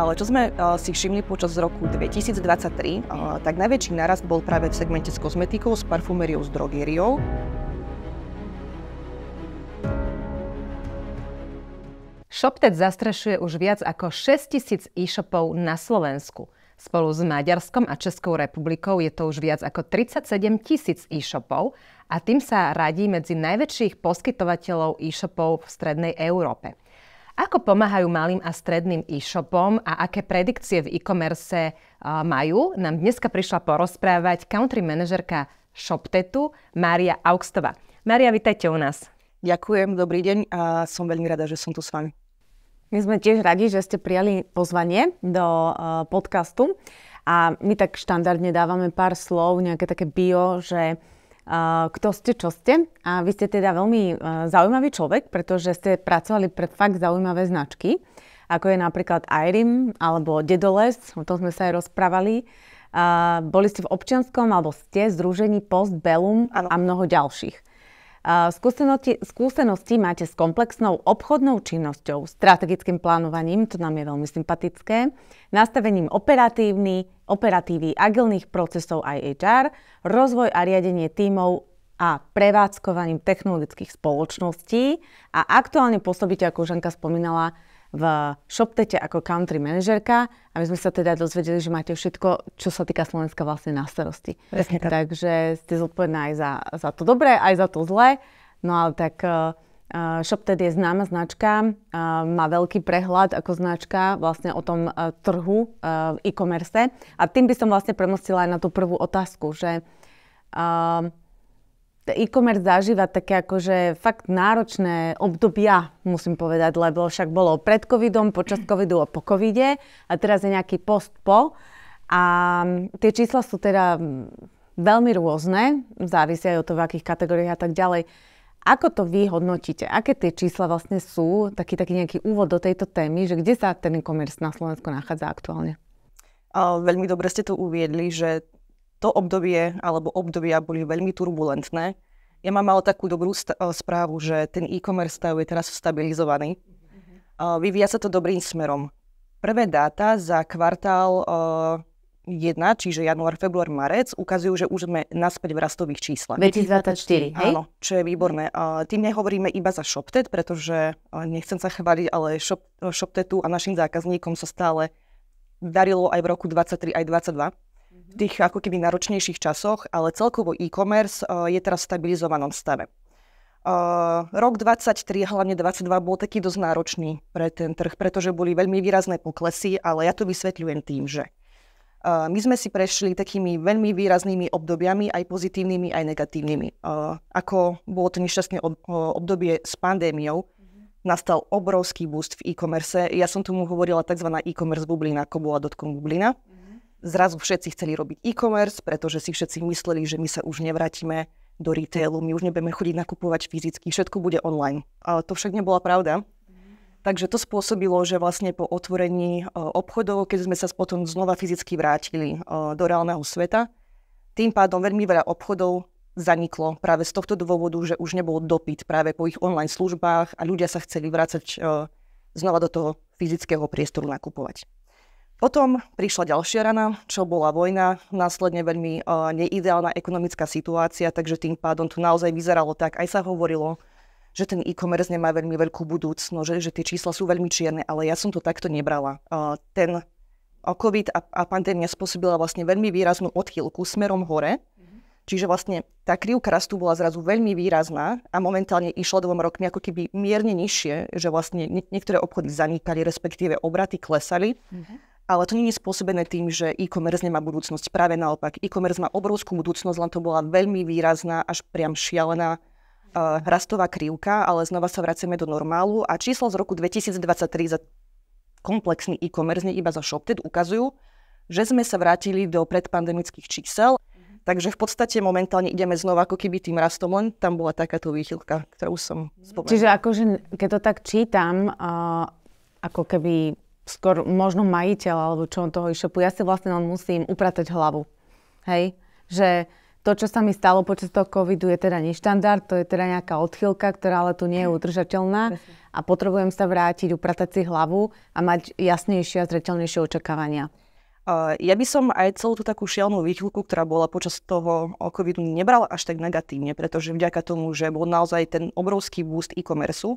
Ale čo sme eh, si všimli počas roku 2023, eh, tak najväčší narast bol práve v segmente s kozmetikou, s parfumeriou s drogériou. ShopTech zastrešuje už viac ako 6000 e-shopov na Slovensku. Spolu s Maďarskom a Českou republikou je to už viac ako 37 tisíc e-shopov a tým sa radí medzi najväčších poskytovateľov e-shopov v Strednej Európe. Ako pomáhajú malým a stredným e-shopom a aké predikcie v e-commerce majú, nám dneska prišla porozprávať country manažerka ShopTetu Mária Augstova. Mária, vitajte u nás. Ďakujem, dobrý deň a som veľmi rada, že som tu s vami. My sme tiež radi, že ste prijali pozvanie do podcastu a my tak štandardne dávame pár slov, nejaké také bio, že kto ste, čo ste. A vy ste teda veľmi e, zaujímavý človek, pretože ste pracovali pre fakt zaujímavé značky, ako je napríklad Irim alebo Dedoles, o tom sme sa aj rozprávali. boli ste v občianskom alebo ste združení Post Bellum ano. a mnoho ďalších. Skúsenosti, skúsenosti máte s komplexnou obchodnou činnosťou, strategickým plánovaním, to nám je veľmi sympatické, nastavením operatívny, operatívy agilných procesov aj HR, rozvoj a riadenie tímov a prevádzkovaním technologických spoločností a aktuálne pôsobíte, ako Ženka spomínala, v ShopTete ako country manažerka a my sme sa teda dozvedeli, že máte všetko, čo sa týka Slovenska vlastne na starosti. Presne tak. Takže ste zodpovedná aj za, za to dobré, aj za to zlé. No ale tak uh, eh, eh, ShopTed je známa značka, uh, má veľký prehľad ako značka vlastne o tom uh, trhu uh, e-commerce. A tým by som vlastne premostila aj na tú prvú otázku, že uh, e-commerce zažíva také akože fakt náročné obdobia, musím povedať, lebo však bolo pred covidom, počas covidu a po covide a teraz je nejaký post po. A tie čísla sú teda veľmi rôzne, závisia aj od toho, v akých kategóriách a tak ďalej. Ako to vy hodnotíte? Aké tie čísla vlastne sú? Taký, taký nejaký úvod do tejto témy, že kde sa ten e-commerce na Slovensku nachádza aktuálne? A veľmi dobre ste tu uviedli, že to obdobie alebo obdobia boli veľmi turbulentné. Ja mám ale takú dobrú st- eh, správu, že ten e-commerce stav je teraz stabilizovaný. Uh, vyvíja sa to dobrým smerom. Prvé dáta za kvartál uh, eh, 1, čiže január, február, marec, ukazujú, že už sme naspäť v rastových číslach. 2024, hej? Áno, čo je výborné. Uh, tým nehovoríme iba za ShopTet, pretože uh, nechcem sa chváliť, ale shop, ShopTetu a našim zákazníkom sa stále darilo aj v roku 23, aj 22 tých ako keby náročnejších časoch, ale celkovo e-commerce eh, je teraz v stabilizovanom stave. Eh, rok 23, hlavne 22, bol taký dosť náročný pre ten trh, pretože boli veľmi výrazné poklesy, ale ja to vysvetľujem tým, že eh, my sme si prešli takými veľmi výraznými obdobiami, aj pozitívnymi, aj negatívnymi. ako bolo to nešťastné obdobie s pandémiou, mhm. nastal obrovský boost v e-commerce. Ja som tomu hovorila tzv. e-commerce bublina, ako bola dotkom bublina. Zrazu všetci chceli robiť e-commerce, pretože si všetci mysleli, že my sa už nevrátime do retailu, my už nebudeme chodiť nakupovať fyzicky, všetko bude online. Ale to však nebola pravda. Takže to spôsobilo, že vlastne po otvorení e, obchodov, keď sme sa potom znova fyzicky vrátili e, do reálneho sveta, tým pádom veľmi veľa obchodov zaniklo práve z tohto dôvodu, že už nebol dopyt práve po ich online službách a ľudia sa chceli vrácať e, znova do toho fyzického priestoru nakupovať. Potom prišla ďalšia rana, čo bola vojna, následne veľmi uh, neideálna ekonomická situácia, takže tým pádom to naozaj vyzeralo tak, aj sa hovorilo, že ten e-commerce nemá veľmi veľkú budúcnosť, že, že tie čísla sú veľmi čierne, ale ja som to takto nebrala. Uh, ten COVID a, a pandémia spôsobila vlastne veľmi výraznú odchýlku smerom hore, mm-hmm. čiže vlastne tá krivka rastu bola zrazu veľmi výrazná a momentálne išla dvom rokmi ako keby mierne nižšie, že vlastne niektoré obchody zanikali, respektíve obraty klesali. Mm-hmm ale to nie je spôsobené tým, že e-commerce nemá budúcnosť. Práve naopak, e-commerce má obrovskú budúcnosť, len to bola veľmi výrazná, až priam šialená uh, rastová krivka, ale znova sa vraceme do normálu a číslo z roku 2023 za komplexný e-commerce, nie iba za ShopTed, ukazujú, že sme sa vrátili do predpandemických čísel. Mhm. Takže v podstate momentálne ideme znova ako keby tým rastom, len tam bola takáto výchylka, ktorú som mhm. spomenula. Čiže akože, keď to tak čítam, uh, ako keby skôr možno majiteľ alebo čo on toho e-shopu, ja si vlastne len musím upratať hlavu. Hej? Že to, čo sa mi stalo počas toho covidu, je teda neštandard, to je teda nejaká odchylka, ktorá ale tu nie je udržateľná a potrebujem sa vrátiť, upratať si hlavu a mať jasnejšie a zreteľnejšie očakávania. Ja by som aj celú tú takú šialenú výchylku, ktorá bola počas toho covidu, nebrala až tak negatívne, pretože vďaka tomu, že bol naozaj ten obrovský boost e-commerce,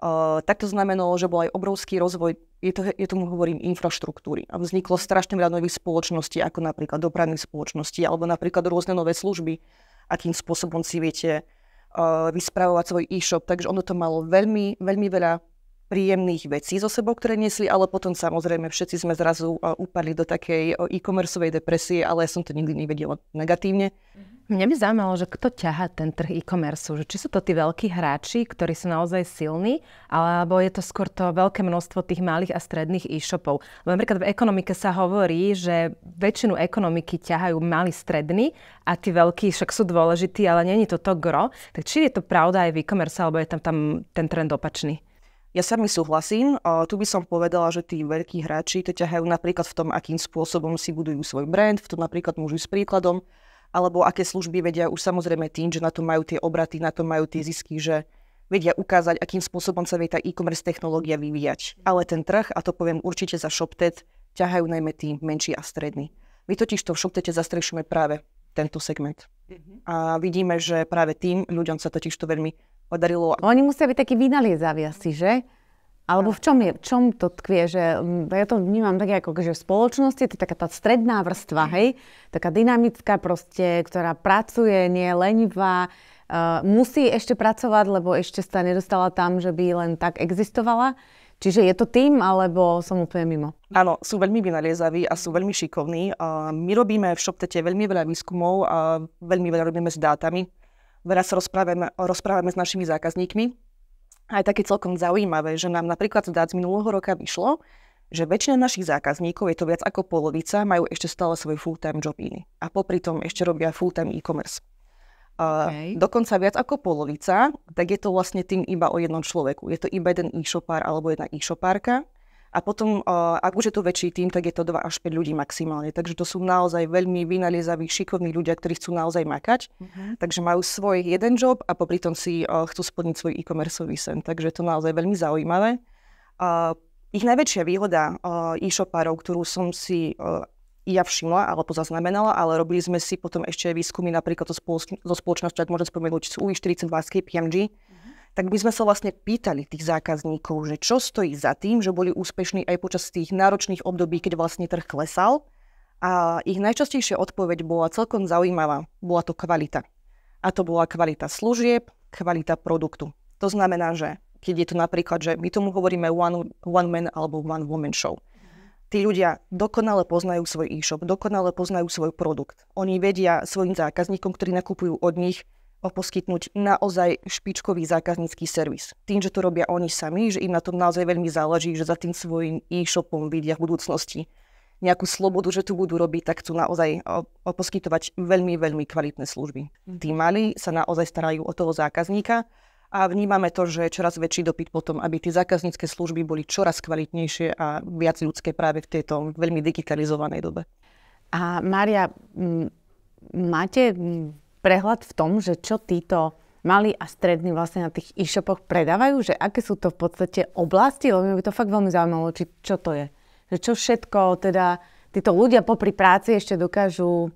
Eh, tak to znamenalo, že bol aj obrovský rozvoj, je, to, je tomu hovorím, infraštruktúry. A vzniklo strašne veľa nových spoločností, ako napríklad dopravných spoločností, alebo napríklad rôzne nové služby, akým spôsobom si viete uh, vyspravovať svoj e-shop. Takže ono to malo veľmi, veľmi veľa príjemných vecí zo sebou, ktoré nesli, ale potom samozrejme všetci sme zrazu e, upadli do takej e, e-commerceovej depresie, ale ja som to nikdy nevedela negatívne. Mhm. Mňa by zaujímalo, že kto ťaha ten trh e-commerce, že či sú to tí veľkí hráči, ktorí sú naozaj silní, alebo je to skôr to veľké množstvo tých malých a stredných e-shopov. Lebo napríklad v ekonomike sa hovorí, že väčšinu ekonomiky ťahajú malí strední a tí veľkí však sú dôležití, ale není to to gro. Tak či je to pravda aj v e-commerce, alebo je tam, tam ten trend opačný? Ja sami súhlasím. O, tu by som povedala, že tí veľkí hráči to ťahajú napríklad v tom, akým spôsobom si budujú svoj brand, v tom napríklad môžu s príkladom, alebo aké služby vedia už samozrejme tým, že na to majú tie obraty, na to majú tie zisky, že vedia ukázať, akým spôsobom sa vie tá e-commerce technológia vyvíjať. Ale ten trh, a to poviem určite za ShopTet, ťahajú najmä tí menší a strední. My totiž to v ShopTete zastrešujeme práve tento segment. Mhm. A vidíme, že práve tým ľuďom sa totiž to veľmi podarilo. No, oni musia byť takí vynaliezaví asi, že? Alebo v čom, je, v čom to tkvie, že mm, ja to vnímam tak ako, že v spoločnosti to je taká tá stredná vrstva, hej, taká dynamická proste, ktorá pracuje, nie je lenivá, uh, musí ešte pracovať, lebo ešte sa nedostala tam, že by len tak existovala. Čiže je to tým, alebo som úplne mimo? Áno, sú veľmi vynaliezaví a sú veľmi šikovní. Uh, my robíme v ShopTete veľmi veľa výskumov a veľmi veľa robíme s dátami veľa sa rozprávame, rozprávame s našimi zákazníkmi. A je také celkom zaujímavé, že nám napríklad z minulého roka vyšlo, že väčšina našich zákazníkov, je to viac ako polovica, majú ešte stále svoje full-time jobiny. A popri tom ešte robia full-time e-commerce. Okay. dokonca viac ako polovica, tak je to vlastne tým iba o jednom človeku. Je to iba jeden e-shopár alebo jedna e-shopárka, a potom, ak už je to väčší tým, tak je to 2 až 5 ľudí maximálne. Takže to sú naozaj veľmi vynaliezaví, šikovní ľudia, ktorí chcú naozaj makať. Uh-huh. Takže majú svoj jeden job a popri tom si e, chcú splniť svoj e-commerceový sen. Takže je to naozaj veľmi zaujímavé. Ich najväčšia výhoda e, e-shopárov, ktorú som si e, ja všimla alebo zaznamenala, ale robili sme si potom ešte výskumy napríklad so, spoloč- spoločnosťou, ak môžem spomenúť, z ui 42 Basky, PMG, uh-huh tak by sme sa vlastne pýtali tých zákazníkov, že čo stojí za tým, že boli úspešní aj počas tých náročných období, keď vlastne trh klesal. A ich najčastejšia odpoveď bola celkom zaujímavá. Bola to kvalita. A to bola kvalita služieb, kvalita produktu. To znamená, že keď je to napríklad, že my tomu hovoríme one, one man alebo one woman show. Tí ľudia dokonale poznajú svoj e-shop, dokonale poznajú svoj produkt. Oni vedia svojim zákazníkom, ktorí nakupujú od nich, poskytnúť naozaj špičkový zákaznícky servis. Tým, že to robia oni sami, že im na tom naozaj veľmi záleží, že za tým svojim e-shopom vidia v budúcnosti nejakú slobodu, že tu budú robiť, tak chcú naozaj poskytovať veľmi, veľmi kvalitné služby. Mhm. Tí mali sa naozaj starajú o toho zákazníka a vnímame to, že je čoraz väčší dopyt potom, aby tie zákaznícke služby boli čoraz kvalitnejšie a viac ľudské práve v tejto veľmi digitalizovanej dobe. A Mária, máte prehľad v tom, že čo títo malí a strední vlastne na tých e-shopoch predávajú, že aké sú to v podstate oblasti, lebo mi by to fakt veľmi zaujímalo, či, čo to je. Že čo všetko teda títo ľudia popri práci ešte dokážu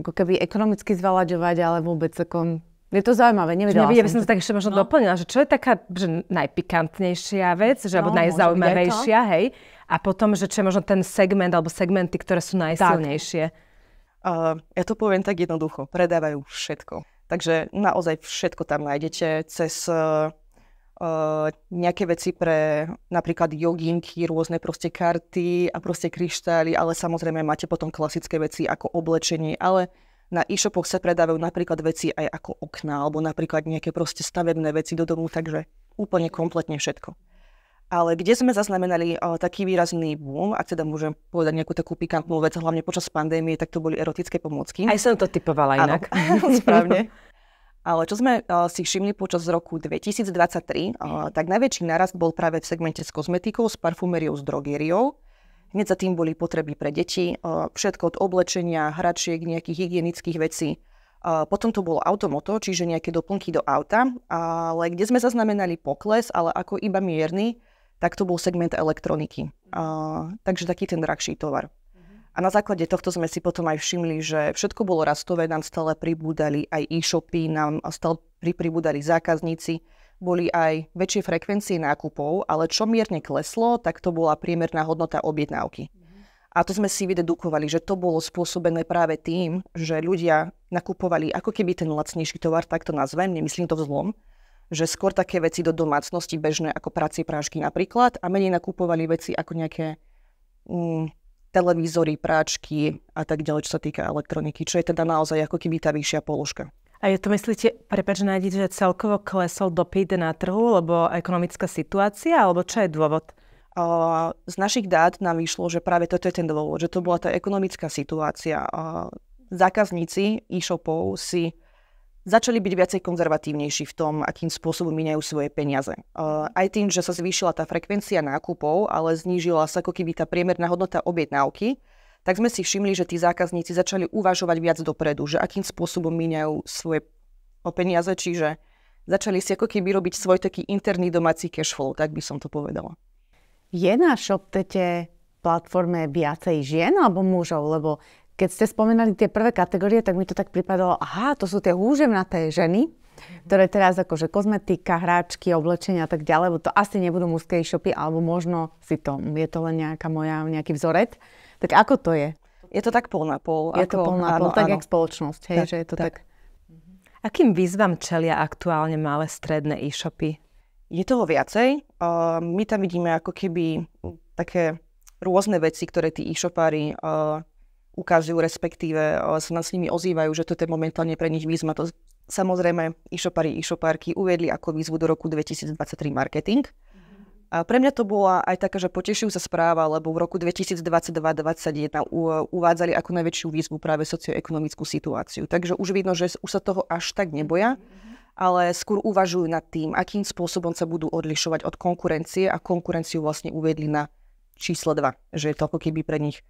ako keby ekonomicky zvalaďovať, ale vôbec ako je to zaujímavé, nevedela som. Ja by som to tak ešte možno no. doplnila, že čo je taká že najpikantnejšia vec, že, no, alebo najzaujímavejšia, hej? A potom, že čo je možno ten segment alebo segmenty, ktoré sú najsilnejšie. Tak. Uh, ja to poviem tak jednoducho, predávajú všetko. Takže naozaj všetko tam nájdete cez uh, nejaké veci pre napríklad joginky, rôzne proste karty a proste kryštály, ale samozrejme máte potom klasické veci ako oblečenie, ale na e-shopoch sa predávajú napríklad veci aj ako okná alebo napríklad nejaké proste stavebné veci do domu, takže úplne kompletne všetko. Ale kde sme zaznamenali uh, taký výrazný boom, ak teda môžem povedať nejakú takú pikantnú vec, hlavne počas pandémie, tak to boli erotické pomôcky. Aj som to typovala inak. Ano, správne. Ale čo sme uh, si všimli počas roku 2023, uh, mm. tak najväčší narast bol práve v segmente s kozmetikou, s parfumériou, s drogériou. Hneď za tým boli potreby pre deti, uh, všetko od oblečenia, hračiek, nejakých hygienických vecí. potom to bolo automoto, čiže nejaké doplnky do auta, ale kde sme zaznamenali pokles, ale ako iba mierny, tak to bol segment elektroniky. Uh, takže taký ten drahší tovar. A na základe tohto sme si potom aj všimli, že všetko bolo rastové, nám stále pribúdali aj e-shopy, nám stále pribúdali zákazníci, boli aj väčšie frekvencie nákupov, ale čo mierne kleslo, tak to bola priemerná hodnota objednávky. A to sme si vydedukovali, že to bolo spôsobené práve tým, že ľudia nakupovali ako keby ten lacnejší tovar, tak to nazvem, nemyslím to vzlom, že skôr také veci do domácnosti bežné ako pracie prášky napríklad a menej nakupovali veci ako nejaké mm, televízory, práčky a tak ďalej, čo sa týka elektroniky, čo je teda naozaj ako keby tá vyššia položka. A je to, myslíte, prepáč, nájdete, že celkovo klesol dopyt na trhu, lebo ekonomická situácia, alebo čo je dôvod? Z našich dát nám vyšlo, že práve toto je ten dôvod, že to bola tá ekonomická situácia. Zákazníci e-shopov si začali byť viacej konzervatívnejší v tom, akým spôsobom minajú svoje peniaze. Eh, aj tým, že sa zvýšila tá frekvencia nákupov, ale znížila sa ako keby tá priemerná hodnota objednávky, tak sme si všimli, že tí zákazníci začali uvažovať viac dopredu, že akým spôsobom míňajú svoje peniaze, čiže začali si ako keby robiť svoj taký interný domáci cash flow, tak by som to povedala. Je na ShopTete platforme viacej žien alebo mužov? Lebo keď ste spomínali tie prvé kategórie, tak mi to tak pripadalo, aha, to sú tie húževnaté ženy, mhm. ktoré teraz akože kozmetika, hráčky, oblečenia a tak ďalej, lebo to asi nebudú mužské e-shopy, alebo možno si to, je to len nejaká moja, nejaký vzoret. Tak ako to je? Je to tak pol na pol. Je ako, to pol na pol, áno, tak jak spoločnosť, hej, tak, že je to tak. tak. Akým výzvam čelia aktuálne malé stredné e-shopy? Je toho viacej. Uh, my tam vidíme ako keby také rôzne veci, ktoré tí e-shopári uh, ukazujú, respektíve e, sa nás s nimi ozývajú, že toto je momentálne pre nich výzva. To samozrejme e-shopári, e-shopárky uviedli ako výzvu do roku 2023 marketing. A pre mňa to bola aj taká, že potešujú sa správa, lebo v roku 2022-2021 uvádzali ako najväčšiu výzvu práve socioekonomickú situáciu. Takže už vidno, že už sa toho až tak neboja, ale skôr uvažujú nad tým, akým spôsobom sa budú odlišovať od konkurencie a konkurenciu vlastne uviedli na číslo 2, že je to ako keby pre nich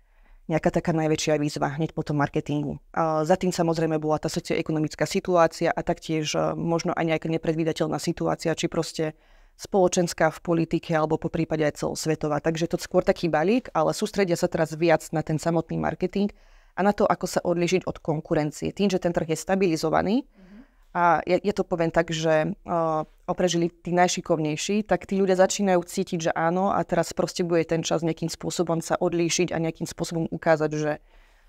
nejaká taká najväčšia výzva hneď po tom marketingu. A za tým samozrejme bola tá socioekonomická situácia a taktiež e, možno aj nejaká nepredvídateľná situácia, či proste spoločenská v politike alebo po prípade aj celosvetová. Takže to skôr taký balík, ale sústredia sa teraz viac na ten samotný marketing a na to, ako sa odlišiť od konkurencie. Tým, že ten trh je stabilizovaný, mhm. a ja, ja to poviem tak, že uh, prežili tí najšikovnejší, tak tí ľudia začínajú cítiť, že áno a teraz proste bude ten čas nejakým spôsobom sa odlíšiť a nejakým spôsobom ukázať, že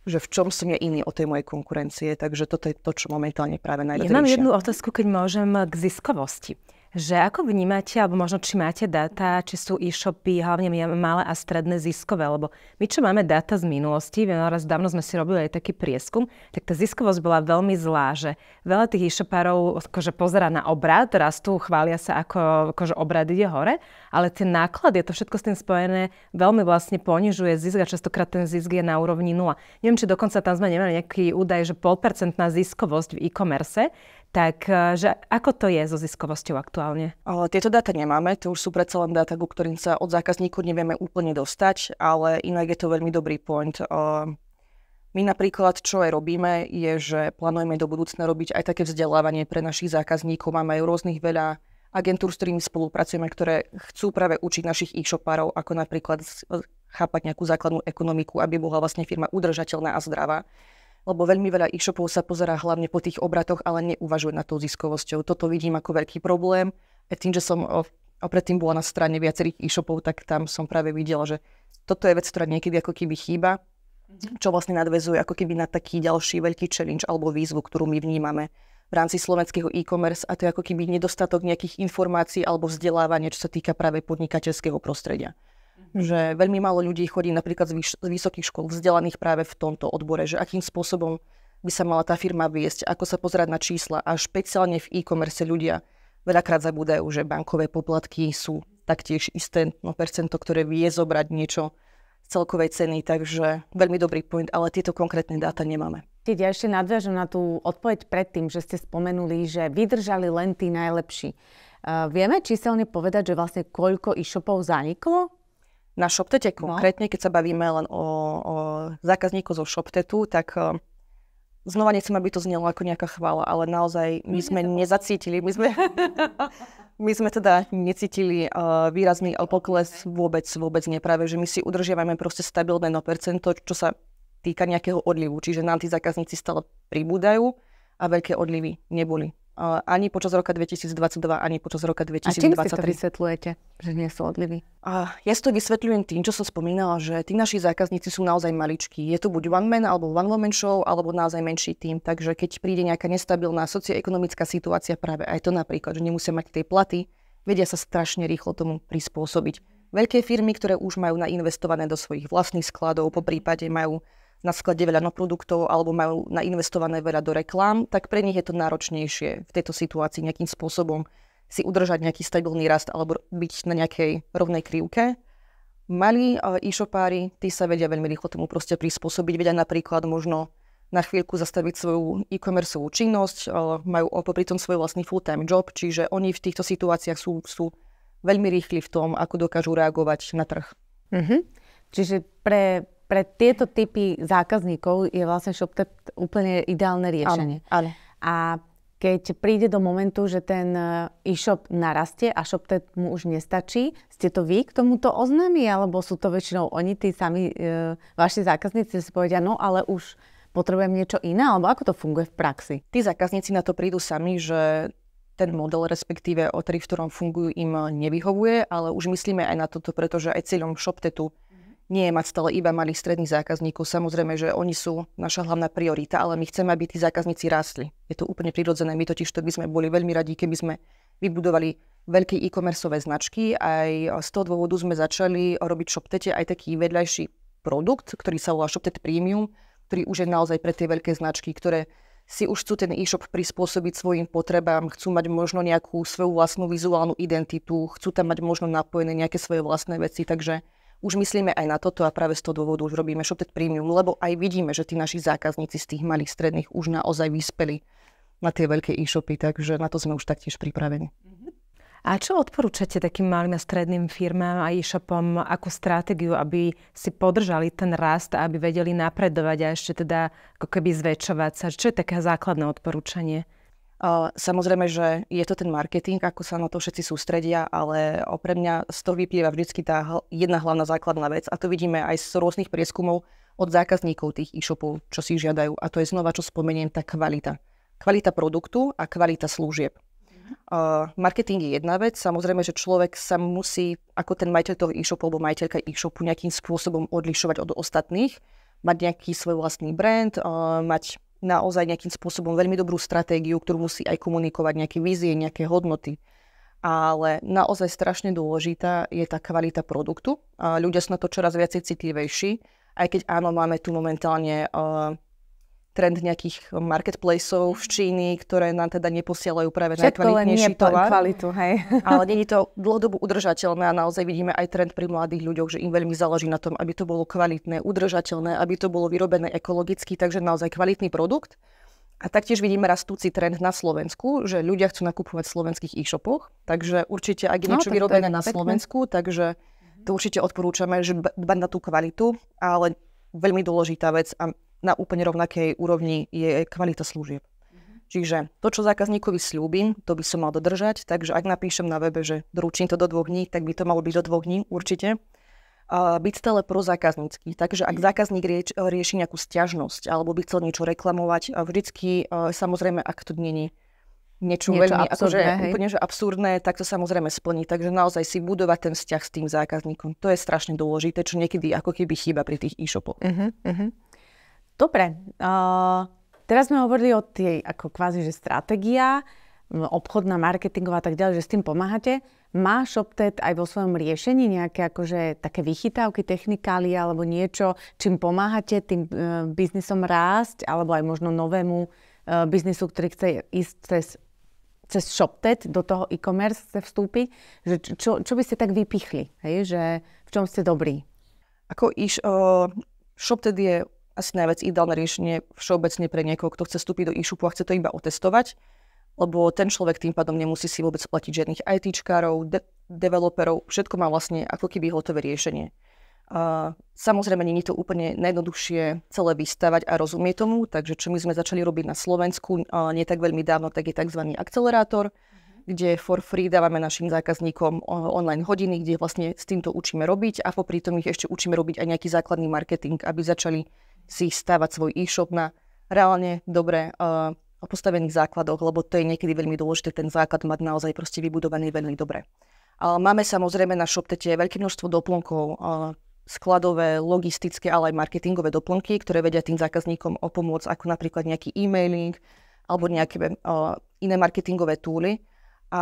že v čom som ja iný od tej mojej konkurencie. Takže toto je to, čo momentálne práve najviac Ja mám jednu otázku, keď môžem, k ziskovosti že ako vnímate, alebo možno či máte dáta, či sú e-shopy, hlavne malé a stredné ziskové, lebo my čo máme dáta z minulosti, raz dávno sme si robili aj taký prieskum, tak tá ziskovosť bola veľmi zlá, že veľa tých e-shopárov akože pozera na obrad, rastú, chvália sa, ako akože obrad ide hore, ale tie náklady, to všetko s tým spojené, veľmi vlastne ponižuje zisk a častokrát ten zisk je na úrovni nula. Neviem, či dokonca tam sme nemali nejaký údaj, že polpercentná ziskovosť v e-commerce, tak eh, že ako to je so ziskovosťou aktuálne? Tieto dáta nemáme, to už sú predsa len dáta, ku ktorým sa od zákazníkov nevieme úplne dostať, ale inak je to veľmi dobrý point. Eh, my napríklad, čo aj robíme, je, že plánujeme do budúcna robiť aj také vzdelávanie pre našich zákazníkov. Máme aj rôznych veľa agentúr, s ktorými spolupracujeme, ktoré chcú práve učiť našich e-shopárov, ako napríklad eh, chápať nejakú základnú ekonomiku, aby bola vlastne firma udržateľná a zdravá lebo veľmi veľa e-shopov sa pozerá hlavne po tých obratoch, ale neuvažuje nad tou ziskovosťou. Toto vidím ako veľký problém. A e, tým, že som a predtým bola na strane viacerých e-shopov, tak tam som práve videla, že toto je vec, ktorá niekedy ako keby chýba, mhm. čo vlastne nadvezuje ako keby na taký ďalší veľký challenge alebo výzvu, ktorú my vnímame v rámci slovenského e-commerce a to je ako keby nedostatok nejakých informácií alebo vzdelávania, čo sa týka práve podnikateľského prostredia že veľmi málo ľudí chodí napríklad z, vyš- z vysokých škôl vzdelaných práve v tomto odbore, že akým spôsobom by sa mala tá firma viesť, ako sa pozerať na čísla a špeciálne v e-commerce ľudia veľakrát zabúdajú, že bankové poplatky sú taktiež isté no, percento, ktoré vie zobrať niečo z celkovej ceny, takže veľmi dobrý point, ale tieto konkrétne dáta nemáme. Keď ja ešte nadviažem na tú odpoveď predtým, že ste spomenuli, že vydržali len tí najlepší. Uh, vieme číselne povedať, že vlastne koľko e-shopov zaniklo na ShopTete no. konkrétne, no. keď sa bavíme len o, o zákazníku zo ShopTetu, tak e, znova nechcem, aby to znelo ako nejaká chvála, ale naozaj my sme nezacítili, my sme, my sme teda necítili uh, výrazný pokles vôbec, vôbec nepráve, že my si udržiavame proste stabilné no percento, čo sa týka nejakého odlivu, čiže nám tí zákazníci stále pribúdajú a veľké odlivy neboli ani počas roka 2022, ani počas roka 2023. A čím si to vysvetľujete, že nie sú odlivy? A ja si to vysvetľujem tým, čo som spomínala, že tí naši zákazníci sú naozaj maličkí. Je to buď one man alebo one woman show, alebo naozaj menší tým. Takže keď príde nejaká nestabilná socioekonomická situácia, práve aj to napríklad, že nemusia mať tie platy, vedia sa strašne rýchlo tomu prispôsobiť. Veľké firmy, ktoré už majú nainvestované do svojich vlastných skladov, po prípade majú na sklade veľa produktov alebo majú nainvestované veľa do reklám, tak pre nich je to náročnejšie v tejto situácii nejakým spôsobom si udržať nejaký stabilný rast alebo byť na nejakej rovnej krivke. Malí e-shopári, tí sa vedia veľmi rýchlo tomu proste prispôsobiť, vedia napríklad možno na chvíľku zastaviť svoju e commerce činnosť, majú popri tom svoj vlastný full-time job, čiže oni v týchto situáciách sú, sú veľmi rýchli v tom, ako dokážu reagovať na trh. Mm-hmm. Čiže pre pre tieto typy zákazníkov je vlastne ShopTap úplne ideálne riešenie. Ale, ale. A keď príde do momentu, že ten e, e-shop narastie a ShopTap mu už nestačí, ste to vy k tomuto oznámi, alebo sú to väčšinou oni, tí sami e, vaši zákazníci si povedia, no ale už potrebujem niečo iné, alebo ako to funguje v praxi? Tí zákazníci na to prídu sami, že ten model, respektíve o ktorý, v ktorom fungujú, im nevyhovuje, ale už myslíme aj na toto, pretože aj cieľom ShopTetu nie je mať stále iba malých stredných zákazníkov. Samozrejme, že oni sú naša hlavná priorita, ale my chceme, aby tí zákazníci rástli. Je to úplne prirodzené. My totiž to by sme boli veľmi radi, keby sme vybudovali veľké e commerce značky. Aj z toho dôvodu sme začali robiť ShopTete aj taký vedľajší produkt, ktorý sa volá ShopTete Premium, ktorý už je naozaj pre tie veľké značky, ktoré si už chcú ten e-shop prispôsobiť svojim potrebám, chcú mať možno nejakú svoju vlastnú vizuálnu identitu, chcú tam mať možno napojené nejaké svoje vlastné veci, takže už myslíme aj na toto a práve z toho dôvodu už robíme ShopTet Premium, lebo aj vidíme, že tí naši zákazníci z tých malých stredných už naozaj vyspeli na tie veľké e-shopy, takže na to sme už taktiež pripravení. A čo odporúčate takým malým a stredným firmám a e-shopom ako stratégiu, aby si podržali ten rast a aby vedeli napredovať a ešte teda ako keby zväčšovať sa? Čo je také základné odporúčanie? Samozrejme, že je to ten marketing, ako sa na to všetci sústredia, ale pre mňa z toho vyplýva vždy tá jedna hlavná základná vec a to vidíme aj z rôznych prieskumov od zákazníkov tých e-shopov, čo si žiadajú. A to je znova, čo spomeniem, tá kvalita. Kvalita produktu a kvalita služieb. Uh, marketing je jedna vec, samozrejme, že človek sa musí, ako ten majiteľ toho e-shopu alebo majiteľka e-shopu, nejakým spôsobom odlišovať od ostatných, mať nejaký svoj vlastný brand, uh, mať naozaj nejakým spôsobom veľmi dobrú stratégiu, ktorú musí aj komunikovať, nejaké vízie, nejaké hodnoty. Ale naozaj strašne dôležitá je tá kvalita produktu. A ľudia sú na to čoraz viacej citlivejší, aj keď áno, máme tu momentálne uh, trend nejakých marketplaceov z Číny, ktoré nám teda neposielajú práve Všetko najkvalitnejší nie tovar. kvalitu, hej. Ale není to dlhodobo udržateľné a naozaj vidíme aj trend pri mladých ľuďoch, že im veľmi záleží na tom, aby to bolo kvalitné, udržateľné, aby to bolo vyrobené ekologicky, takže naozaj kvalitný produkt. A taktiež vidíme rastúci trend na Slovensku, že ľudia chcú nakupovať v slovenských e-shopoch, takže určite, ak je no, niečo no, vyrobené je na pekné. Slovensku, takže to určite odporúčame, že dbať na tú kvalitu, ale veľmi dôležitá vec a na úplne rovnakej úrovni je kvalita služieb. Mhm. Čiže to, čo zákazníkovi slúbim, to by som mal dodržať, takže ak napíšem na webe, že doručím to do dvoch dní, tak by to malo byť do dvoch dní určite. A byť stále prozákaznícky, takže ak mhm. zákazník rieč, rieši nejakú stiažnosť alebo by chcel niečo reklamovať, a vždycky, e, samozrejme, ak to nie je niečo, niečo veľmi akože absurdné, akože, úplne že absurdné, tak to samozrejme splní. Takže naozaj si budovať ten vzťah s tým zákazníkom, to je strašne dôležité, čo niekedy ako keby chýba pri tých e-shopoch. Uh-huh, uh-huh. Dobre, uh, teraz sme hovorili o tej ako kvázi, že stratégia, obchodná, marketingová a tak ďalej, že s tým pomáhate. Má ShopTet aj vo svojom riešení nejaké akože také vychytávky, technikály alebo niečo, čím pomáhate tým uh, biznisom rásť alebo aj možno novému uh, biznisu, ktorý chce ísť cez, cez ShopTet, do toho e-commerce chce vstúpiť? Že čo, čo by ste tak vypichli? Hej? Že v čom ste dobrí? Ako iš, uh, ShopTet je asi najviac ideálne riešenie všeobecne pre niekoho, kto chce vstúpiť do e-shopu a chce to iba otestovať, lebo ten človek tým pádom nemusí si vôbec platiť žiadnych ITčkárov, de- developerov, všetko má vlastne ako keby hotové riešenie. A samozrejme, nie je to úplne najjednoduchšie celé vystavať a rozumieť tomu, takže čo my sme začali robiť na Slovensku nie tak veľmi dávno, tak je tzv. akcelerátor, mhm. kde for free dávame našim zákazníkom online hodiny, kde vlastne s týmto učíme robiť a popri tom ich ešte učíme robiť aj nejaký základný marketing, aby začali si stavať svoj e-shop na reálne dobre uh, postavených základoch, lebo to je niekedy veľmi dôležité, ten základ mať naozaj proste vybudovaný veľmi dobre. Ale máme samozrejme na ShopTete veľké množstvo doplnkov, uh, skladové, logistické, ale aj marketingové doplnky, ktoré vedia tým zákazníkom o pomoc, ako napríklad nejaký e-mailing alebo nejaké uh, iné marketingové túly. A,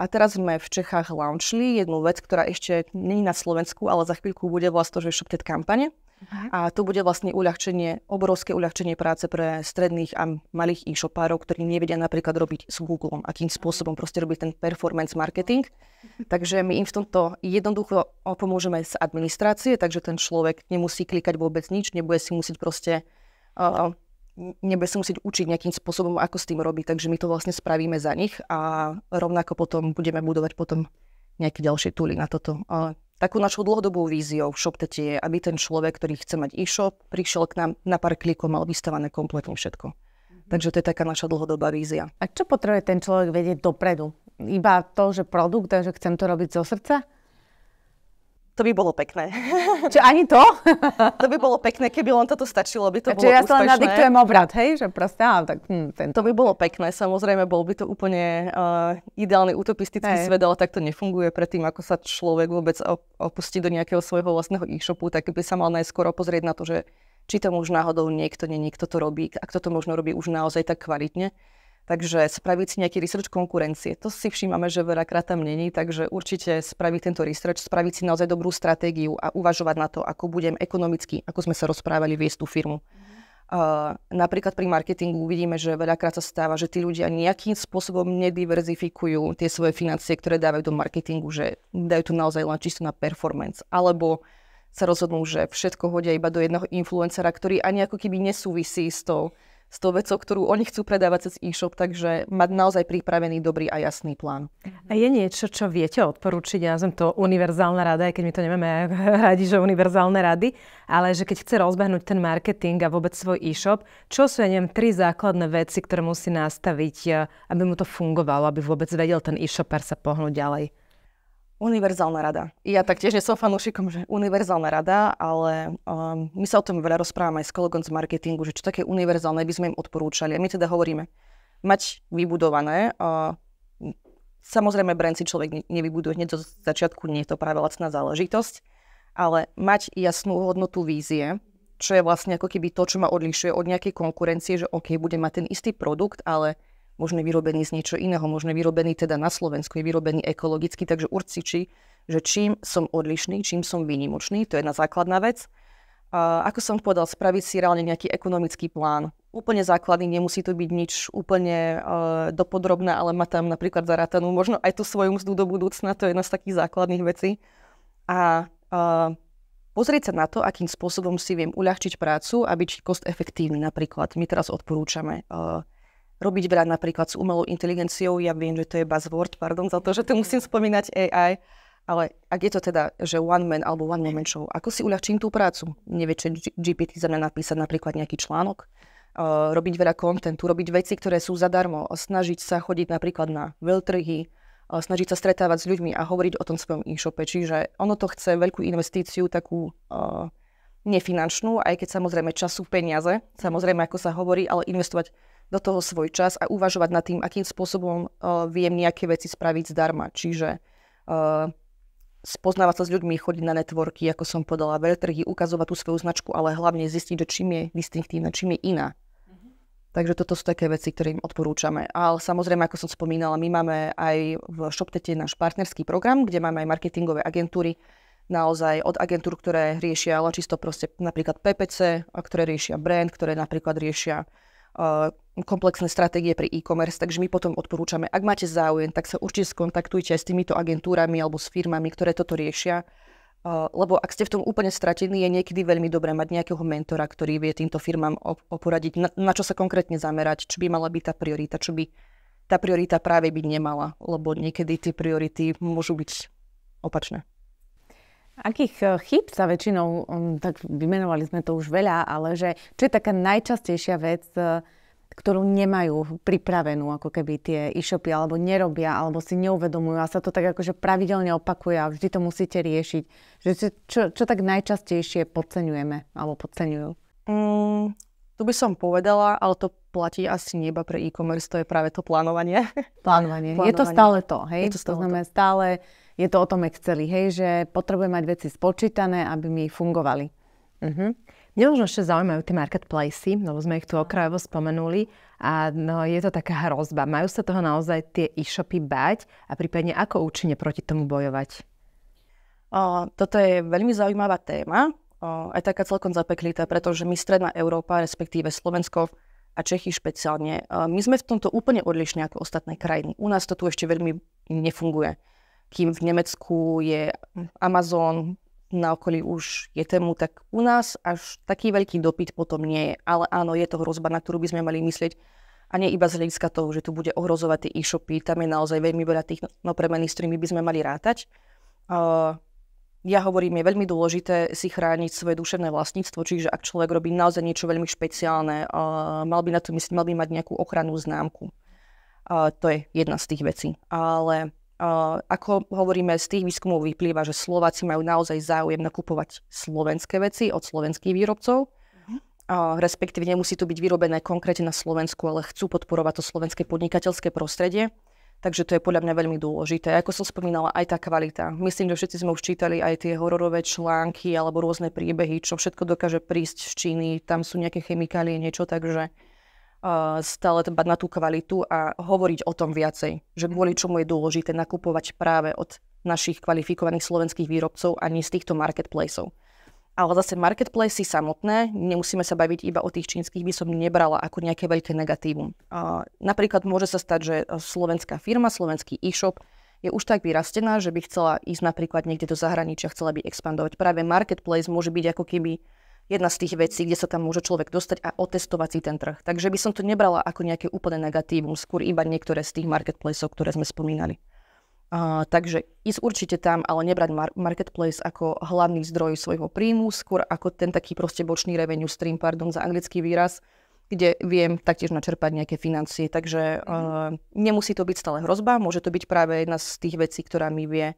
a teraz sme v Čechách launchli jednu vec, ktorá ešte není na Slovensku, ale za chvíľku bude vlastne to, že ShopTet kampane. Uh-huh. A tu bude vlastne uľahčenie, obrovské uľahčenie práce pre stredných a malých e-shopárov, ktorí nevedia napríklad robiť s Google, akým spôsobom proste robiť ten performance marketing. Takže my im v tomto jednoducho pomôžeme z administrácie, takže ten človek nemusí klikať vôbec nič, nebude si musieť proste uh, nebude sa musieť učiť nejakým spôsobom, ako s tým robiť, takže my to vlastne spravíme za nich a rovnako potom budeme budovať potom nejaké ďalšie túly na toto. Takú našou dlhodobou víziou v ShopTete je, aby ten človek, ktorý chce mať e-shop, prišiel k nám na pár klikov, mal vystavané kompletne všetko. Mm-hmm. Takže to je taká naša dlhodobá vízia. A čo potrebuje ten človek vedieť dopredu? Iba to, že produkt a že chcem to robiť zo srdca? To by bolo pekné. Čo ani to? to by bolo pekné, keby len toto stačilo, by to Čiže bolo ja sa len nadiktujem obrad, hej? Že proste, á, tak hm, tento. To by bolo pekné, samozrejme, bol by to úplne uh, ideálny utopistický hej. svet, ale tak to nefunguje predtým, ako sa človek vôbec opustí do nejakého svojho vlastného e-shopu, tak by sa mal najskôr pozrieť na to, že či to už náhodou niekto nie, niekto to robí, ak to možno robí už naozaj tak kvalitne Takže spraviť si nejaký research konkurencie, to si všímame, že veľakrát tam není, takže určite spraviť tento research, spraviť si naozaj dobrú stratégiu a uvažovať na to, ako budem ekonomicky, ako sme sa rozprávali, viesť tú firmu. Uh, napríklad pri marketingu vidíme, že veľakrát sa stáva, že tí ľudia nejakým spôsobom nediverzifikujú tie svoje financie, ktoré dávajú do marketingu, že dajú to naozaj len čisto na performance. Alebo sa rozhodnú, že všetko hodia iba do jedného influencera, ktorý ani ako keby nesúvisí s tou s tou vecou, ktorú oni chcú predávať cez e-shop, takže mať naozaj pripravený dobrý a jasný plán. A je niečo, čo viete odporúčiť, ja som to univerzálna rada, aj keď my to nemáme radi, že univerzálne rady, ale že keď chce rozbehnúť ten marketing a vôbec svoj e-shop, čo sú, ja neviem, tri základné veci, ktoré musí nastaviť, eh, aby mu to fungovalo, aby vôbec vedel ten e-shopper sa pohnúť ďalej? Univerzálna rada. Ja taktiež nie som fanúšikom, že univerzálna rada, ale um, my sa o tom veľa rozprávame aj s kolegom z marketingu, že čo také univerzálne by sme im odporúčali. A my teda hovoríme, mať vybudované, uh, samozrejme brand si človek nevybuduje hneď do začiatku, nie je to práve lacná záležitosť, ale mať jasnú hodnotu vízie, čo je vlastne ako keby to, čo ma odlišuje od nejakej konkurencie, že OK, budem mať ten istý produkt, ale možno je vyrobený z niečo iného, možno je vyrobený teda na Slovensku, je vyrobený ekologicky, takže určite, že čím som odlišný, čím som výnimočný, to je jedna základná vec. A ako som povedal, spraviť si reálne nejaký ekonomický plán. Úplne základný, nemusí to byť nič úplne uh, dopodrobné, ale má tam napríklad zarátanú možno aj tú svoju mzdu do budúcna, to je jedna z takých základných vecí. A uh, pozrieť sa na to, akým spôsobom si viem uľahčiť prácu a byť kost efektívny napríklad. My teraz odporúčame uh, robiť veľa napríklad s umelou inteligenciou. Ja viem, že to je buzzword, pardon za to, že to musím spomínať AI. Ale ak je to teda, že one man alebo one woman show, ako si uľahčím tú prácu? Nevie, či GPT za mňa napísať napríklad nejaký článok, uh, robiť veľa kontentu, robiť veci, ktoré sú zadarmo, snažiť sa chodiť napríklad na veľtrhy, uh, snažiť sa stretávať s ľuďmi a hovoriť o tom svojom e-shope. Čiže ono to chce veľkú investíciu, takú uh, nefinančnú, aj keď samozrejme času, peniaze, samozrejme ako sa hovorí, ale investovať do toho svoj čas a uvažovať nad tým, akým spôsobom uh, viem nejaké veci spraviť zdarma. Čiže uh, spoznávať sa s ľuďmi, chodiť na networky, ako som podala, veľtrhy, ukazovať tú svoju značku, ale hlavne zistiť, že čím je distinktívna, čím je iná. Mhm. Takže toto sú také veci, ktoré im odporúčame. Ale samozrejme, ako som spomínala, my máme aj v ShopTete náš partnerský program, kde máme aj marketingové agentúry, naozaj od agentúr, ktoré riešia len čisto proste napríklad PPC, a ktoré riešia brand, ktoré napríklad riešia komplexné stratégie pri e-commerce, takže my potom odporúčame, ak máte záujem, tak sa určite skontaktujte aj s týmito agentúrami alebo s firmami, ktoré toto riešia, lebo ak ste v tom úplne stratení, je niekedy veľmi dobré mať nejakého mentora, ktorý vie týmto firmám oporadiť, na, na čo sa konkrétne zamerať, čo by mala byť tá priorita, čo by tá priorita práve byť nemala, lebo niekedy tie priority môžu byť opačné. Akých eh, chyb sa väčšinou, mm, tak vymenovali sme to už veľa, ale že čo je taká najčastejšia vec, eh, ktorú nemajú pripravenú ako keby tie e-shopy, alebo nerobia, alebo si neuvedomujú a sa to tak akože pravidelne opakuje a vždy to musíte riešiť. Že čo, čo, čo tak najčastejšie podceňujeme alebo podceňujú? Mm, tu by som povedala, ale to platí asi nieba pre e-commerce, to je práve to plánovanie. Plánovanie. plánovanie. Je to stále to, hej? Je to, stále to znamená to. stále je to o tom Exceli, hej, že potrebujem mať veci spočítané, aby mi fungovali. Uh-huh. Mňa možno ešte zaujímajú tie marketplacy, lebo sme ich tu okrajovo spomenuli a no, je to taká hrozba. Majú sa toho naozaj tie e-shopy bať a prípadne ako účinne proti tomu bojovať? O, toto je veľmi zaujímavá téma, o, aj taká celkom zapeklitá, pretože my Stredná Európa, respektíve Slovensko a Čechy špeciálne, o, my sme v tomto úplne odlišní ako ostatné krajiny. U nás to tu ešte veľmi nefunguje kým v Nemecku je hm. Amazon na okolí už je tému, tak u nás až taký veľký dopyt potom nie je. Ale áno, je to hrozba, na ktorú by sme mali myslieť. A nie iba z hľadiska toho, že tu bude ohrozovať tie e-shopy, tam je naozaj veľmi veľa tých no, premení, s ktorými by sme mali rátať. Uh, ja hovorím, je veľmi dôležité si chrániť svoje duševné vlastníctvo, čiže ak človek robí naozaj niečo veľmi špeciálne, uh, mal by na to myslieť, mal by mať nejakú ochrannú známku. Uh, to je jedna z tých vecí. Ale ako hovoríme, z tých výskumov vyplýva, že Slováci majú naozaj záujem nakupovať slovenské veci od slovenských výrobcov. Uh-huh. Uh, respektíve nemusí to byť vyrobené konkrétne na Slovensku, ale chcú podporovať to slovenské podnikateľské prostredie. Takže to je podľa mňa veľmi dôležité. Ako som spomínala, aj tá kvalita. Myslím, že všetci sme už čítali aj tie hororové články alebo rôzne príbehy, čo všetko dokáže prísť z Číny. Tam sú nejaké chemikálie, niečo, takže uh, Eh, stále dbať na tú kvalitu a hovoriť o tom viacej, že mhm. kvôli čomu je dôležité nakupovať práve od našich kvalifikovaných slovenských výrobcov a nie z týchto marketplaceov. Ale zase marketplacey samotné, nemusíme sa baviť iba o tých čínskych, by som nebrala ako nejaké veľké negatívum. Uh, napríklad môže sa stať, že eh, slovenská firma, slovenský e-shop je už tak vyrastená, že by chcela ísť napríklad niekde do zahraničia, chcela by expandovať. Práve marketplace môže byť ako keby jedna z tých vecí, kde sa tam môže človek dostať a otestovať si ten trh. Takže by som to nebrala ako nejaké úplne negatívum, skôr iba niektoré z tých marketplaceov, ktoré sme spomínali. Uh, takže ísť určite tam, ale nebrať mar- marketplace ako hlavný zdroj svojho príjmu, skôr ako ten taký proste bočný revenue stream, pardon za anglický výraz, kde viem taktiež načerpať nejaké financie. Takže uh, nemusí to byť stále hrozba, môže to byť práve jedna z tých vecí, ktorá mi vie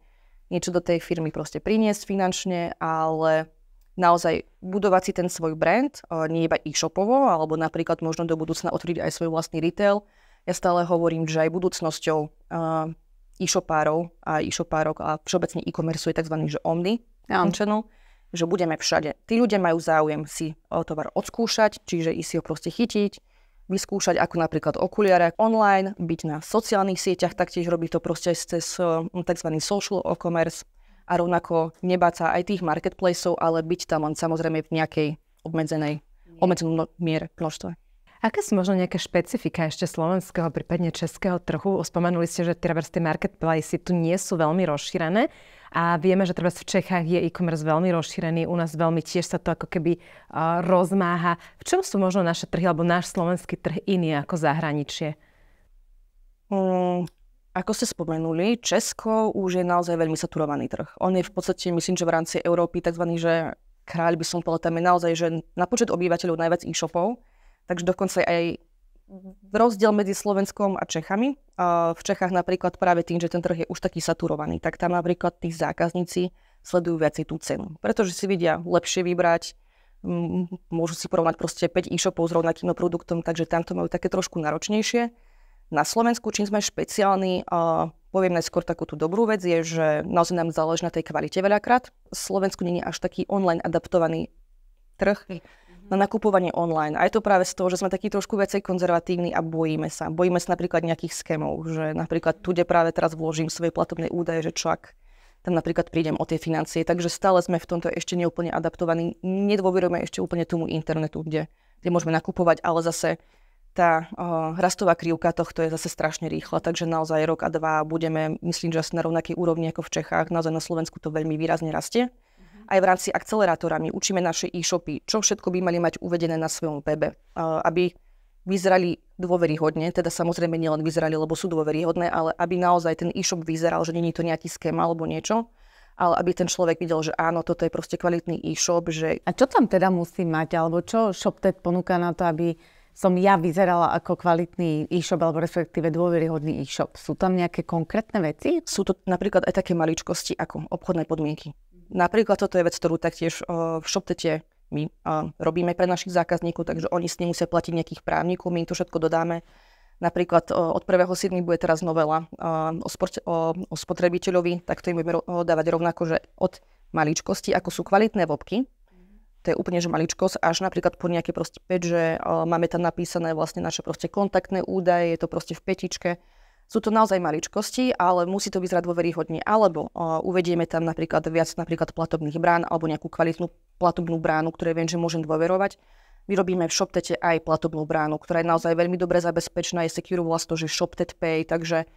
niečo do tej firmy proste priniesť finančne, ale naozaj budovať si ten svoj brand, nie iba e-shopovo, alebo napríklad možno do budúcna otvoriť aj svoj vlastný retail. Ja stále hovorím, že aj budúcnosťou e-shopárov a e-shopárok a všeobecne e-commerce je tzv. Že omni ja. channel, že budeme všade. Tí ľudia majú záujem si e, tovar odskúšať, čiže ísť si ho proste chytiť, vyskúšať ako napríklad okuliare online, byť na sociálnych sieťach, taktiež robiť to proste cez e, tzv. social e-commerce, a rovnako nebáť sa aj tých marketplaceov, ale byť tam len samozrejme v nejakej obmedzenej, obmedzenom miere množstve. Aké sú možno nejaké špecifika ešte slovenského, prípadne českého trhu? Spomenuli ste, že treba tie marketplace tu nie sú veľmi rozšírené a vieme, že treba v Čechách je e-commerce veľmi rozšírený, u nás veľmi tiež sa to ako keby uh, rozmáha. V čom sú možno naše trhy alebo náš slovenský trh iný ako zahraničie? Mm, ako ste spomenuli, Česko už je naozaj veľmi saturovaný trh. On je v podstate, myslím, že v rámci Európy tzv. že kráľ by som povedal, tam je naozaj, že na počet obyvateľov najviac e-shopov, takže dokonca aj rozdiel medzi Slovenskom a Čechami. V Čechách napríklad práve tým, že ten trh je už taký saturovaný, tak tam napríklad tí zákazníci sledujú viacej tú cenu, pretože si vidia lepšie vybrať, môžu si porovnať proste 5 e-shopov s rovnakým produktom, takže tam to majú také trošku náročnejšie. Na Slovensku, čím sme špeciálni, uh, poviem najskôr takú tú dobrú vec, je, že naozaj nám záleží na tej kvalite veľakrát. Slovensku nie je až taký online adaptovaný trh na nakupovanie online. A je to práve z toho, že sme takí trošku viacej konzervatívni a bojíme sa. Bojíme sa napríklad nejakých skémov, že napríklad tu, kde práve teraz vložím svoje platobné údaje, že čak tam napríklad prídem o tie financie. Takže stále sme v tomto ešte neúplne adaptovaní. Nedôverujeme ešte úplne tomu internetu, kde, kde môžeme nakupovať, ale zase tá uh, rastová krivka tohto je zase strašne rýchla, takže naozaj rok a dva budeme, myslím, že na rovnakej úrovni ako v Čechách, naozaj na Slovensku to veľmi výrazne rastie. Uh-huh. Aj v rámci akcelerátora my učíme naše e-shopy, čo všetko by mali mať uvedené na svojom webe, uh, aby vyzerali dôveryhodne, teda samozrejme nielen vyzerali, lebo sú dôveryhodné, ale aby naozaj ten e-shop vyzeral, že není to nejaký ském alebo niečo, ale aby ten človek videl, že áno, toto je proste kvalitný e-shop. Že... A čo tam teda musí mať, alebo čo ShopTed ponúka na to, aby som ja vyzerala ako kvalitný e-shop alebo respektíve dôveryhodný e-shop. Sú tam nejaké konkrétne veci? Sú to napríklad aj také maličkosti ako obchodné podmienky. Napríklad toto je vec, ktorú taktiež v ShopTete my robíme pre našich zákazníkov, takže oni s ním musia platiť nejakých právnikov, my im to všetko dodáme. Napríklad od 1.7. bude teraz novela o, sport, o, o spotrebiteľovi, tak to im budeme dávať rovnako, že od maličkosti, ako sú kvalitné vopky, to je úplne že maličkosť, až napríklad po nejaké proste 5, že eh, máme tam napísané vlastne naše proste kontaktné údaje, je to proste v petičke. Sú to naozaj maličkosti, ale musí to vyzerať dôveryhodne. Alebo eh, uvedieme tam napríklad viac napríklad platobných brán alebo nejakú kvalitnú platobnú bránu, ktoré viem, že môžem dôverovať. Vyrobíme v ShopTete aj platobnú bránu, ktorá je naozaj veľmi dobre zabezpečná, je secure vlastne, že ShopTet Pay, takže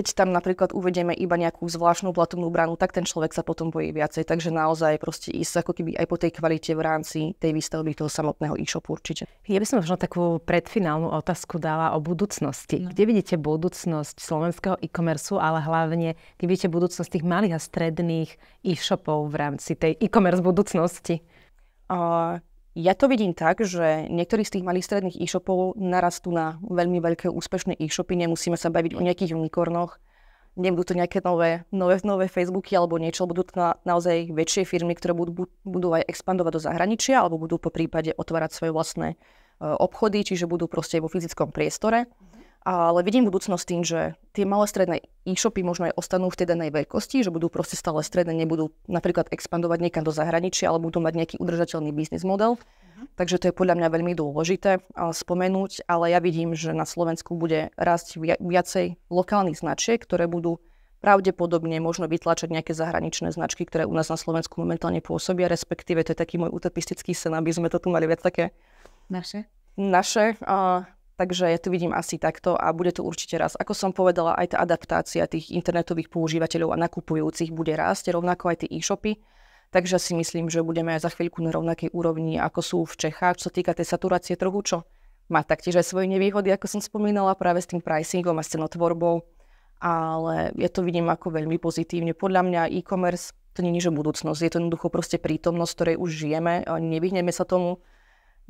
keď tam napríklad uvedieme iba nejakú zvláštnu platobnú bránu, tak ten človek sa potom bojí viacej. Takže naozaj proste ísť ako keby aj po tej kvalite v rámci tej výstavby toho samotného e-shopu určite. Ja by som možno takú predfinálnu otázku dala o budúcnosti. No. Kde vidíte budúcnosť slovenského e-commerce, ale hlavne kde vidíte budúcnosť tých malých a stredných e-shopov v rámci tej e-commerce budúcnosti? Uh, ja to vidím tak, že niektorí z tých malých stredných e-shopov narastú na veľmi veľké úspešné e-shopy, nemusíme sa baviť o nejakých unikornoch, nebudú to nejaké nové, nové, nové Facebooky alebo niečo, budú to na, naozaj väčšie firmy, ktoré budú, budú aj expandovať do zahraničia alebo budú po prípade otvárať svoje vlastné e, obchody, čiže budú proste vo fyzickom priestore. Ale vidím budúcnosť tým, že tie malé stredné e-shopy možno aj ostanú v tej danej veľkosti, že budú proste stále stredné, nebudú napríklad expandovať niekam do zahraničia, ale budú mať nejaký udržateľný biznis model. Uh-huh. Takže to je podľa mňa veľmi dôležité spomenúť, ale ja vidím, že na Slovensku bude rásť viacej lokálnych značiek, ktoré budú pravdepodobne možno vytlačať nejaké zahraničné značky, ktoré u nás na Slovensku momentálne pôsobia, respektíve to je taký môj utopistický sen, aby sme to tu mali viac také... Naše? Naše. Takže ja to vidím asi takto a bude to určite raz. Ako som povedala, aj tá adaptácia tých internetových používateľov a nakupujúcich bude rásť, rovnako aj tie e-shopy. Takže si myslím, že budeme aj za chvíľku na rovnakej úrovni, ako sú v Čechách, čo sa týka tej saturácie trhu, čo má taktiež aj svoje nevýhody, ako som spomínala, práve s tým pricingom a s cenotvorbou. Ale ja to vidím ako veľmi pozitívne. Podľa mňa e-commerce to nie je že budúcnosť, je to jednoducho proste prítomnosť, ktorej už žijeme, nevyhneme sa tomu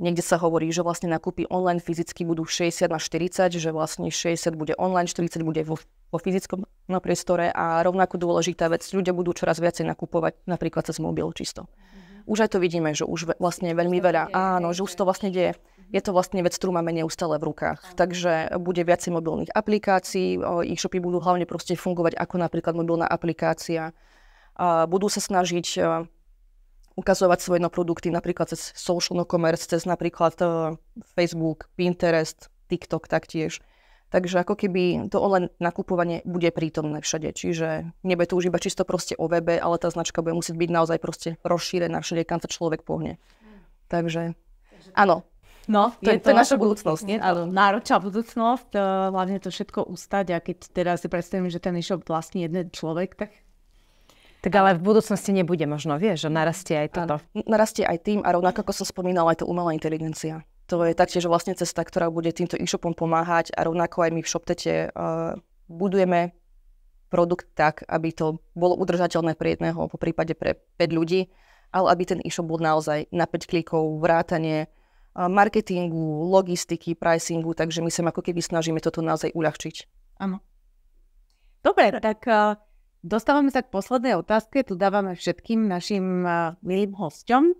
Niekde sa hovorí, že vlastne nakupy online fyzicky budú 60 na 40, že vlastne 60 bude online, 40 bude vo, vo fyzickom na no, priestore a rovnako dôležitá vec, ľudia budú čoraz viacej nakupovať napríklad cez mobil čisto. Uh-huh. Už aj to vidíme, že už vlastne veľmi veľa, áno, že už to vlastne deje. Mhm. Je to vlastne vec, ktorú máme neustále v rukách. uh Takže bude viacej mobilných aplikácií, e-shopy budú hlavne proste fungovať ako napríklad mobilná aplikácia. Budú sa snažiť ukazovať svoje produkty napríklad cez social commerce, cez napríklad uh, Facebook, Pinterest, TikTok taktiež. Takže ako keby to online nakupovanie bude prítomné všade. Čiže nebude to už iba čisto proste o webe, ale tá značka bude musieť byť naozaj proste rozšírená všade, kam sa človek pohne. Takže áno. No, to, je, to, to je naša budúcnosť. Je to náročná budúcnosť, eh, hlavne to všetko ustať a keď teraz si predstavím, že ten išiel vlastne jeden človek, tak tak ale v budúcnosti nebude možno, vieš, že narastie aj toto. narastie aj tým a rovnako ako som spomínala aj tá umelá inteligencia. To je taktiež vlastne cesta, ktorá bude týmto e-shopom pomáhať a rovnako aj my v ShopTete uh, budujeme produkt tak, aby to bolo udržateľné pre jedného, po prípade pre 5 ľudí, ale aby ten e-shop bol naozaj na 5 klikov, vrátanie uh, marketingu, logistiky, pricingu, takže my sa ako keby snažíme toto naozaj uľahčiť. Áno. Dobre, tak uh... Dostávame sa k poslednej otázke, tu dávame všetkým našim uh, milým hosťom.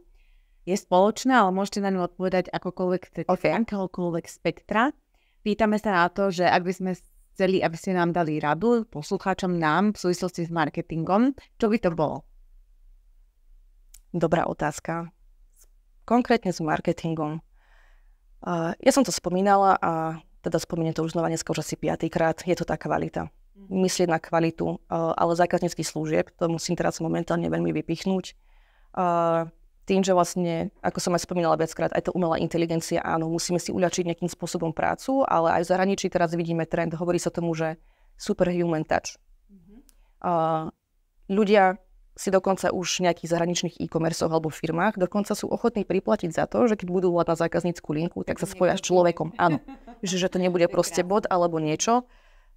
Je spoločná, ale môžete na ňu odpovedať akokoľvek chcete, okay. akéhokoľvek spektra. Pýtame sa na to, že ak by sme chceli, aby ste nám dali radu, poslucháčom nám v súvislosti s marketingom, čo by to bolo? Dobrá otázka. Konkrétne s marketingom. Uh, ja som to spomínala a teda spomínam to už znova dneska už asi piatýkrát. Je to tá kvalita Mm-hmm. myslieť na kvalitu, uh, ale zákazníckých služieb, to musím teraz momentálne veľmi vypichnúť. Uh, tým, že vlastne, ako som aj spomínala viackrát, aj tá umelá inteligencia, áno, musíme si uľačiť nejakým spôsobom prácu, ale aj v zahraničí teraz vidíme trend, hovorí sa tomu, že superhuman touch. Mm-hmm. Uh, ľudia si dokonca už v nejakých zahraničných e-commerce alebo firmách dokonca sú ochotní priplatiť za to, že keď budú volať na zákazníckú linku, tak sa spoja s človekom. Áno. Že, že to nebude proste bod alebo niečo,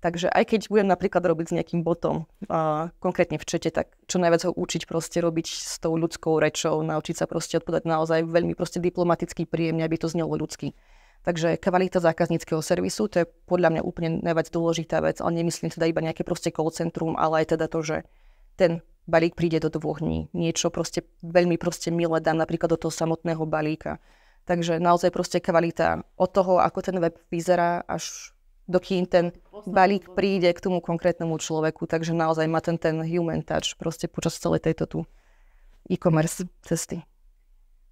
Takže aj keď budem napríklad robiť s nejakým botom, a konkrétne v čete, tak čo najviac ho učiť proste robiť s tou ľudskou rečou, naučiť sa proste odpovedať naozaj veľmi proste diplomaticky, príjemne, aby to znelo ľudsky. Takže kvalita zákazníckého servisu, to je podľa mňa úplne najviac dôležitá vec, ale nemyslím teda iba nejaké proste call centrum, ale aj teda to, že ten balík príde do dvoch dní. Niečo proste veľmi proste milé dám napríklad do toho samotného balíka. Takže naozaj proste kvalita od toho, ako ten web vyzerá, až dokým ten balík príde k tomu konkrétnemu človeku. Takže naozaj má ten, ten human touch proste počas celej tejto tu e-commerce cesty.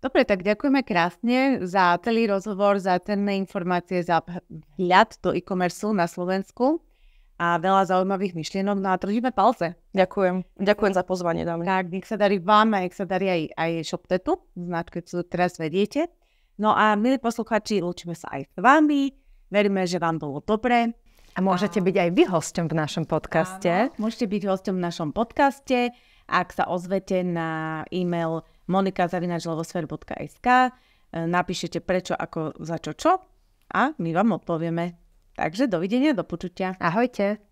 Dobre, tak ďakujeme krásne za celý rozhovor, za tenné informácie, za hľad do e-commerce na Slovensku a veľa zaujímavých myšlienok. No a držíme palce. Ďakujem. Ďakujem za pozvanie, dámy. Tak, nech sa darí vám a nech sa darí aj, aj ShopTetu, značke, ktorú teraz vediete. No a milí posluchači, učíme sa aj s vami. Veríme, že vám bolo dobre. A môžete byť aj vy hostom v našom podcaste. Áno, môžete byť hostom v našom podcaste, ak sa ozvete na e-mail monikazavinačlovosfer.sk e, napíšete prečo, ako, za čo, čo a my vám odpovieme. Takže dovidenia, do počutia. Ahojte.